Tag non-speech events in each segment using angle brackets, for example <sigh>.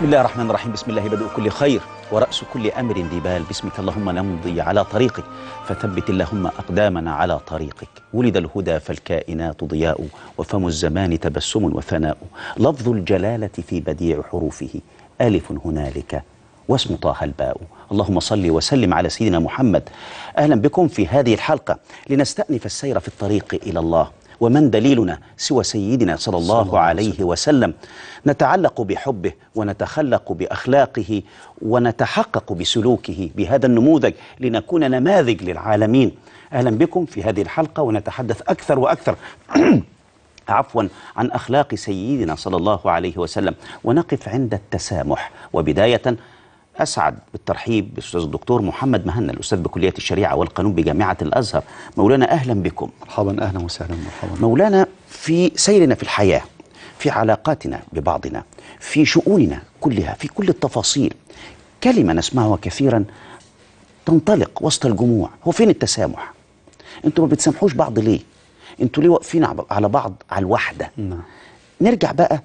بسم الله الرحمن الرحيم بسم الله بدء كل خير ورأس كل أمر ذي بال باسمك اللهم نمضي على طريقك فثبت اللهم أقدامنا على طريقك ولد الهدى فالكائنات ضياء وفم الزمان تبسم وثناء لفظ الجلالة في بديع حروفه ألف هنالك واسم طه الباء اللهم صل وسلم على سيدنا محمد أهلا بكم في هذه الحلقة لنستأنف السير في الطريق إلى الله ومن دليلنا سوى سيدنا صلى الله عليه وسلم نتعلق بحبه ونتخلق بأخلاقه ونتحقق بسلوكه بهذا النموذج لنكون نماذج للعالمين أهلا بكم في هذه الحلقة ونتحدث أكثر وأكثر <clears throat> عفوا عن أخلاق سيدنا صلى الله عليه وسلم ونقف عند التسامح وبداية أسعد بالترحيب بالأستاذ الدكتور محمد مهنا الأستاذ بكلية الشريعة والقانون بجامعة الأزهر مولانا أهلا بكم مرحبا أهلا وسهلا مرحبا مولانا في سيرنا في الحياة في علاقاتنا ببعضنا في شؤوننا كلها في كل التفاصيل كلمة نسمعها كثيرا تنطلق وسط الجموع هو فين التسامح انتوا ما بتسامحوش بعض ليه انتوا ليه واقفين على بعض على الوحدة نعم. نرجع بقى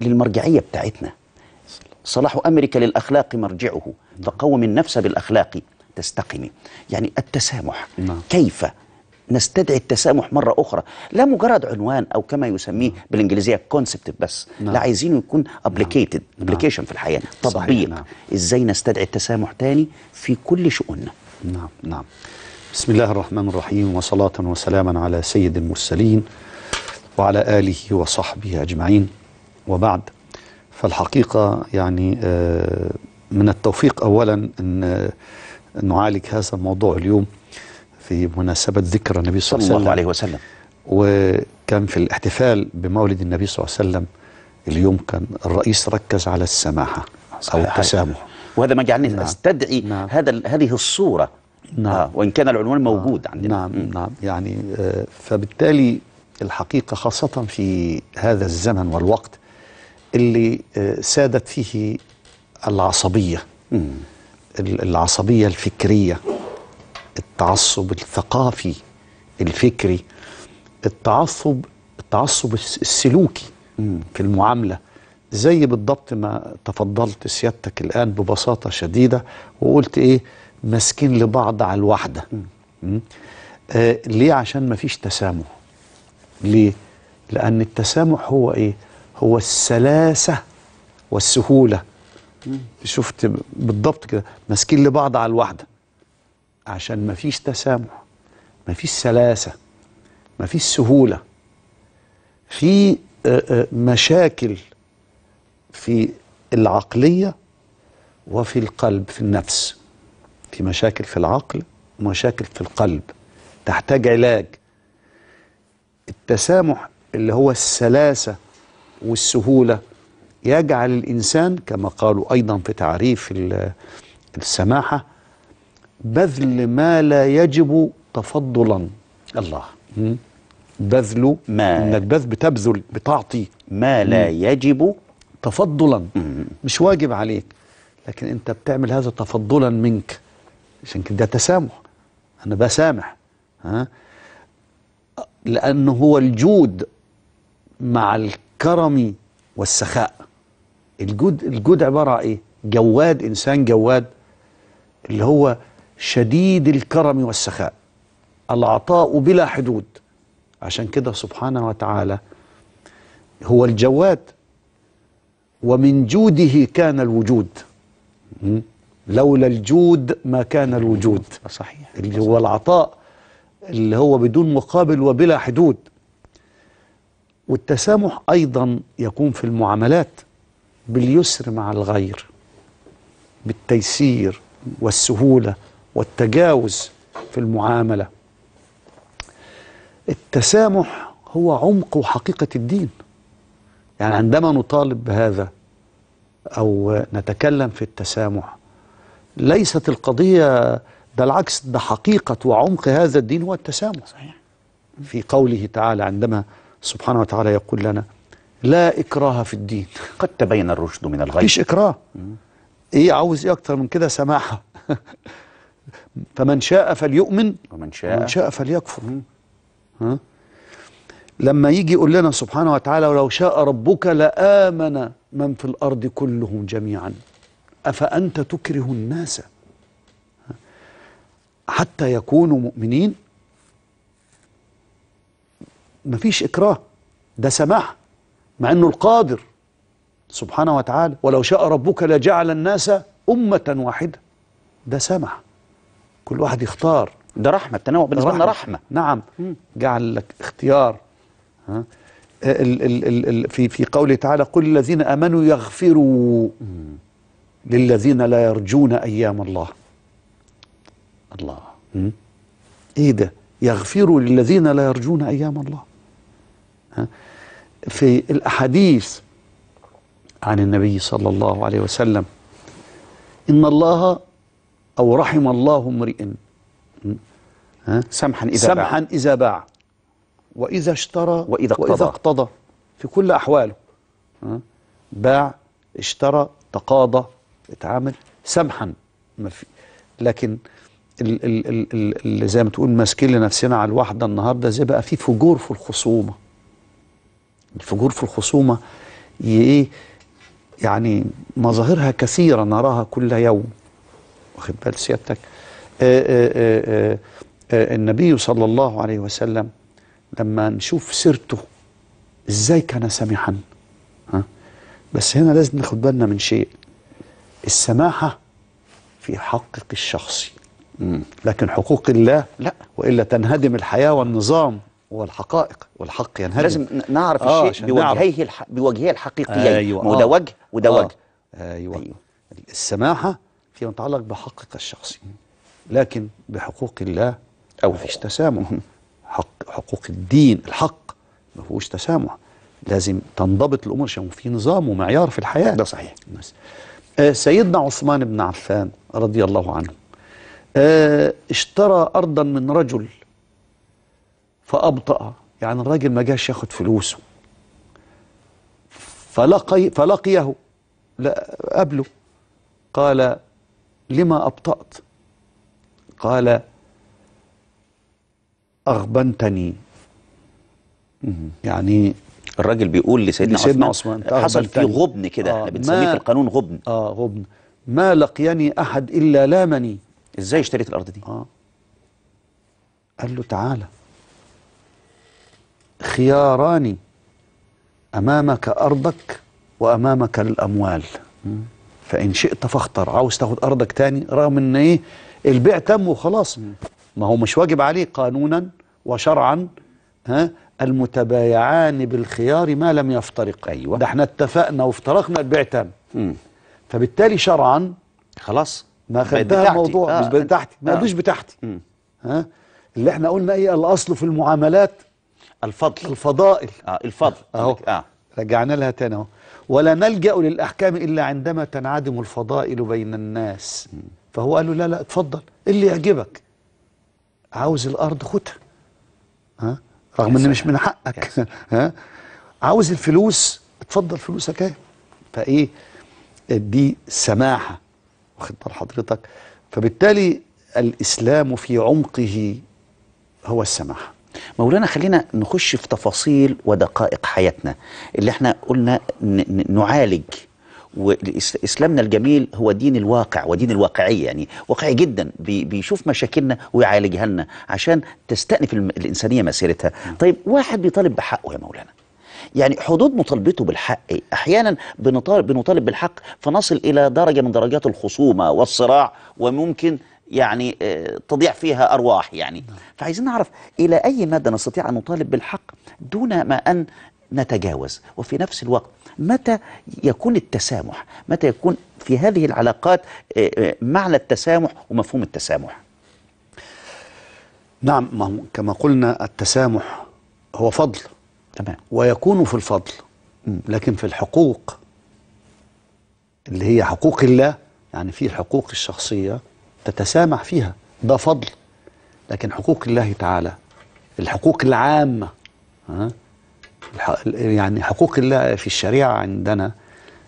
للمرجعية بتاعتنا صلاح أمرك للأخلاق مرجعه فقوم النفس بالأخلاق تستقم يعني التسامح نعم. كيف نستدعي التسامح مرة أخرى لا مجرد عنوان أو كما يسميه بالإنجليزية كونسبت بس نعم. لا عايزينه يكون أبليكيتد نعم. أبليكيشن نعم. في الحياة تطبيق نعم. إزاي نستدعي التسامح تاني في كل شؤوننا نعم نعم بسم الله الرحمن الرحيم وصلاة وسلاما على سيد المرسلين وعلى آله وصحبه أجمعين وبعد فالحقيقة يعني آه، من التوفيق أولا أن آه، نعالج هذا الموضوع اليوم في مناسبة ذكرى النبي صلى الله عليه وسلم وكان في الاحتفال بمولد النبي صلى الله عليه وسلم اليوم كان الرئيس ركز على السماحة أو التسامح وهذا ما جعلني نعم. استدعي نعم. هذا هذه الصورة نعم. آه وإن كان العنوان نعم. موجود عندنا نعم نعم يعني آه، فبالتالي الحقيقة خاصة في هذا الزمن والوقت اللي آه، سادت فيه العصبية العصبية الفكرية التعصب الثقافي الفكري التعصب التعصب السلوكي في المعاملة زي بالضبط ما تفضلت سيادتك الآن ببساطة شديدة وقلت إيه ماسكين لبعض على الواحدة آه ليه عشان ما فيش تسامح ليه لأن التسامح هو إيه هو السلاسه والسهوله شفت بالضبط كده ماسكين لبعض على الواحده عشان مفيش تسامح مفيش سلاسه مفيش سهوله في آه، آه، مشاكل في العقليه وفي القلب في النفس في مشاكل في العقل ومشاكل في القلب تحتاج علاج التسامح اللي هو السلاسه والسهولة يجعل الإنسان كما قالوا أيضا في تعريف السماحة بذل ما لا يجب تفضلا الله بذل ما إن البذل بتبذل بتعطي ما لا يجب تفضلا مش واجب عليك لكن أنت بتعمل هذا تفضلا منك عشان كده تسامح أنا بسامح ها لأنه هو الجود مع الكرم والسخاء الجود الجود عباره عن ايه جواد انسان جواد اللي هو شديد الكرم والسخاء العطاء بلا حدود عشان كده سبحانه وتعالى هو الجواد ومن جوده كان الوجود لولا الجود ما كان الوجود صحيح اللي هو العطاء اللي هو بدون مقابل وبلا حدود والتسامح أيضا يكون في المعاملات باليسر مع الغير بالتيسير والسهولة والتجاوز في المعاملة التسامح هو عمق وحقيقة الدين يعني عندما نطالب بهذا أو نتكلم في التسامح ليست القضية ده العكس ده حقيقة وعمق هذا الدين هو التسامح صحيح. في قوله تعالى عندما سبحانه وتعالى يقول لنا لا إكراه في الدين قد تبين الرشد من الغي مفيش إكراه إيه عاوز إيه أكتر من كده سماحة <laughs> فمن شاء فليؤمن ومن شاء, ومن شاء فليكفر ها؟ لما يجي يقول لنا سبحانه وتعالى ولو شاء ربك لآمن من في الأرض كلهم جميعا أفأنت تكره الناس حتى يكونوا مؤمنين مفيش إكراه ده سماح مع أنه القادر سبحانه وتعالى ولو شاء ربك لجعل الناس أمة واحدة ده سماح كل واحد يختار ده رحمة التنوع بالنسبة لنا رحمة نعم جعل لك اختيار ها ال ال ال في في قوله تعالى قل الذين امنوا يغفروا للذين لا يرجون ايام الله الله ايه ده يغفروا للذين لا يرجون ايام الله في الأحاديث عن النبي صلى الله عليه وسلم إن الله أو رحم الله امرئ سمحا إذا سمحا باع. إذا باع وإذا اشترى وإذا اقتضى, وإذا اقتضى في كل أحواله باع اشترى تقاضى اتعامل سمحا ما في لكن ال ال ال ال زي ما تقول ماسكين لنفسنا على الواحدة النهاردة زي بقى في فجور في الخصومة الفجور في الخصومة ايه يعني مظاهرها كثيرة نراها كل يوم واخد بال سيادتك آه، آه، آه، النبي صلى الله عليه وسلم لما نشوف سيرته ازاي كان سامحا ها بس هنا لازم ناخد بالنا من شيء السماحة في حقك الشخصي لكن حقوق الله لا وإلا تنهدم الحياة والنظام والحقائق والحق ينهدم لازم نعرف آه الشيء بوجهيه الح... بوجهيه الحقيقيين أيوة وده آه وجه وده آه وجه أيوة. أيوة. السماحة فيما يتعلق بحقك الشخصي لكن بحقوق الله أو ما فيش تسامح حق حقوق الدين الحق ما فيهوش تسامح لازم تنضبط الأمور عشان في نظام ومعيار في الحياة ده صحيح آه سيدنا عثمان بن عفان رضي الله عنه آه اشترى أرضا من رجل فأبطأ يعني الراجل ما جاش ياخد فلوسه فلقي فلقيه قبله قال لما أبطأت قال أغبنتني يعني الراجل بيقول لسيدنا, لسيدنا عثمان, عثمان حصل فيه غبن كده آه بنسميه في القانون غبن اه غبن ما لقيني أحد إلا لامني ازاي اشتريت الأرض دي؟ آه قال له تعالى خياران أمامك أرضك وأمامك الأموال فإن شئت فاختر عاوز تاخد أرضك تاني رغم إن إيه البيع تم وخلاص ما هو مش واجب عليه قانونا وشرعا ها المتبايعان بالخيار ما لم يفترق أيوة ده احنا اتفقنا وافترقنا البيع تم فبالتالي شرعا خلاص ما خدتها الموضوع آه. مش بتاعتي ما آه. بتاعتي ها اللي احنا قلنا ايه الاصل في المعاملات الفضل الفضائل آه الفضل أهو آه. رجعنا لها تاني اهو ولا نلجأ للأحكام إلا عندما تنعدم الفضائل بين الناس فهو قال له لا لا اتفضل إيه اللي يعجبك عاوز الأرض خدها ها رغم إن مش من حقك <laughs> ها عاوز الفلوس اتفضل فلوسك اهي فإيه دي سماحة واخد بال حضرتك فبالتالي الإسلام في عمقه هو السماحة مولانا خلينا نخش في تفاصيل ودقائق حياتنا اللي احنا قلنا نعالج واسلامنا الجميل هو دين الواقع ودين الواقعيه يعني واقعي جدا بيشوف مشاكلنا ويعالجها لنا عشان تستأنف الانسانيه مسيرتها طيب واحد بيطالب بحقه يا مولانا يعني حدود مطالبته بالحق احيانا بنطالب بنطالب بالحق فنصل الى درجه من درجات الخصومه والصراع وممكن يعني آه، تضيع فيها أرواح يعني نعم. فعايزين نعرف إلى أي مدى نستطيع أن نطالب بالحق دون ما أن نتجاوز وفي نفس الوقت متى يكون التسامح متى يكون في هذه العلاقات آه، آه، معنى التسامح ومفهوم التسامح نعم كما قلنا التسامح هو فضل تمام ويكون في الفضل لكن في الحقوق اللي هي حقوق الله يعني في الحقوق الشخصيه تتسامح فيها ده فضل لكن حقوق الله تعالى الحقوق العامة ها يعني حقوق الله في الشريعة عندنا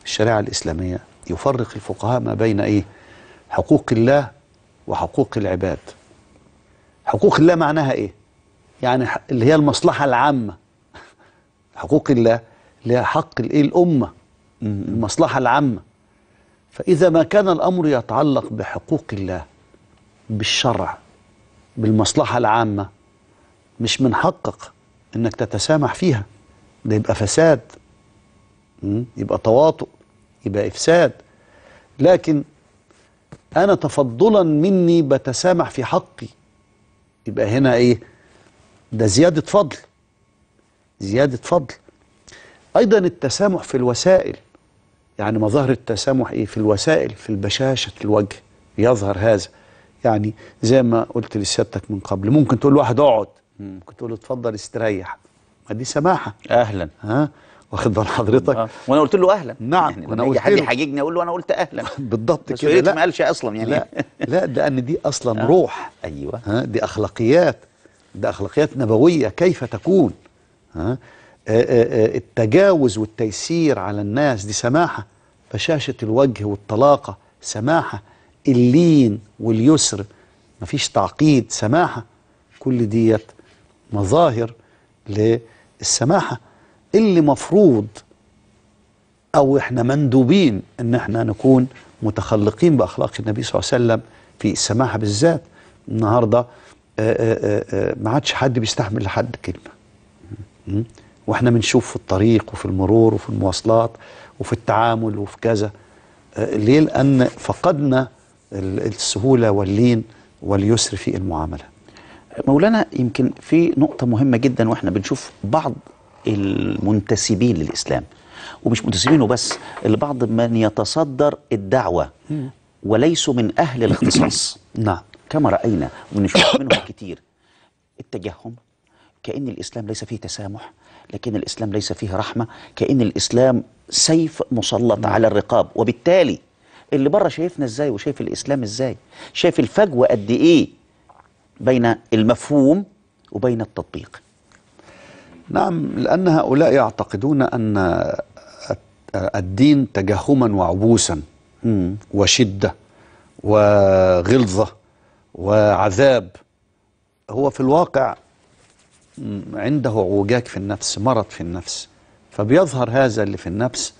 الشريعة الإسلامية يفرق الفقهاء ما بين إيه حقوق الله وحقوق العباد حقوق الله معناها إيه يعني اللي هي المصلحة العامة <laughs> حقوق الله اللي هي حق الإيه الأمة المصلحة العامة فإذا ما كان الأمر يتعلق بحقوق الله بالشرع بالمصلحة العامة مش من حقك إنك تتسامح فيها ده يبقى فساد يبقى تواطؤ يبقى إفساد لكن أنا تفضلا مني بتسامح في حقي يبقى هنا إيه ده زيادة فضل زيادة فضل أيضا التسامح في الوسائل يعني مظاهر التسامح إيه في الوسائل في البشاشة الوجه يظهر هذا يعني زي ما قلت لسيادتك من قبل ممكن تقول واحد اقعد ممكن تقول اتفضل استريح ما دي سماحة أهلا ها واخد بال حضرتك آه. وانا قلت له اهلا نعم يعني وانا قلت حد حاججني اقول له انا قلت اهلا <laughs> بالضبط كده لا ما قالش اصلا يعني لا لا لان دي اصلا آه. روح ايوه ها دي اخلاقيات دي اخلاقيات نبويه كيف تكون ها آه، آه، آه، التجاوز والتيسير على الناس دي سماحة بشاشة الوجه والطلاقة سماحة اللين واليسر مفيش تعقيد سماحة كل ديت مظاهر للسماحة اللي مفروض أو إحنا مندوبين إن إحنا نكون متخلقين بأخلاق النبي صلى الله عليه وسلم في السماحة بالذات النهاردة ما عادش حد بيستحمل لحد كلمة واحنا بنشوف في الطريق وفي المرور وفي المواصلات وفي التعامل وفي كذا آه، ليه لأن فقدنا السهولة واللين واليسر في المعاملة مولانا يمكن في نقطة مهمة جدا واحنا بنشوف بعض المنتسبين للإسلام ومش منتسبين وبس لبعض من يتصدر الدعوة وليسوا من أهل الاختصاص نعم كما رأينا ونشوف منهم كتير التجهم كأن الإسلام ليس فيه تسامح لكن الإسلام ليس فيه رحمة كأن الإسلام سيف مسلط نعم. على الرقاب وبالتالي اللي بره شايفنا ازاي وشايف الإسلام ازاي شايف الفجوة قد إيه بين المفهوم وبين التطبيق نعم لأن هؤلاء يعتقدون أن الدين تجهما وعبوسا وشدة وغلظة وعذاب هو في الواقع عنده اعوجاج في النفس مرض في النفس فبيظهر هذا اللي في النفس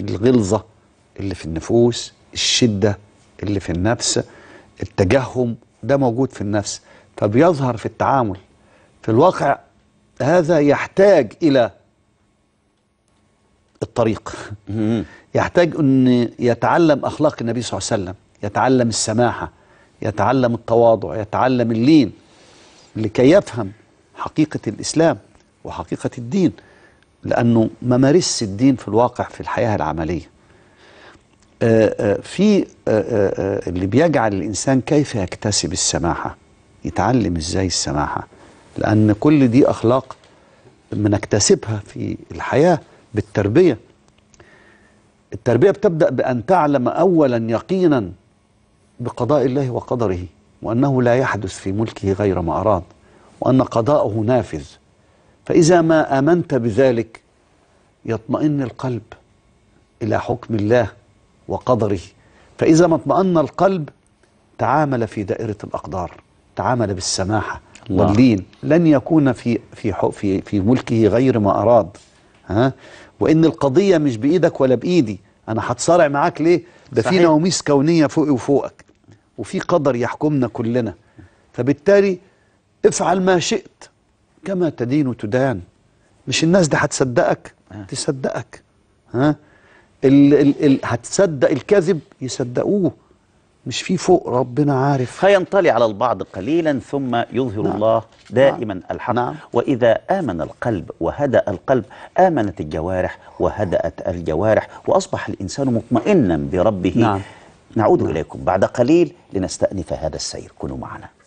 الغلظة اللي في النفوس الشدة اللي في النفس التجهم ده موجود في النفس فبيظهر في التعامل في الواقع هذا يحتاج إلى الطريق يحتاج أن يتعلم أخلاق النبي صلى الله عليه وسلم يتعلم السماحة يتعلم التواضع يتعلم اللين لكي يفهم حقيقة الإسلام وحقيقة الدين لأنه ما مارسش الدين في الواقع في الحياة العملية آه، آه، في آه، اللي بيجعل الإنسان كيف يكتسب السماحة يتعلم إزاي السماحة لأن كل دي أخلاق بنكتسبها في الحياة بالتربية التربية بتبدأ بأن تعلم أولا يقينا بقضاء الله وقدره وأنه لا يحدث في ملكه غير ما أراد وأن قضاءه نافذ فإذا ما آمنت بذلك يطمئن القلب إلى حكم الله وقدره فإذا ما اطمأن القلب تعامل في دائرة الأقدار تعامل بالسماحة الله. واللين لن يكون في في في في ملكه غير ما أراد ها وإن القضية مش بإيدك ولا بإيدي أنا هتصارع معاك ليه ده في نواميس كونية فوقي وفوقك وفي قدر يحكمنا كلنا فبالتالي افعل ما شئت كما تدين تدان مش الناس دي هتصدقك آه. تصدقك ها ال ال ال هتصدق الكذب يصدقوه مش في فوق ربنا عارف فينطلي على البعض قليلا ثم يظهر نعم. الله نعم. دائما نعم. الحق نعم. وإذا آمن القلب وهدأ القلب آمنت الجوارح وهدأت الجوارح وأصبح الإنسان مطمئنا بربه نعم. نعود نعم. إليكم بعد قليل لنستأنف هذا السير كونوا معنا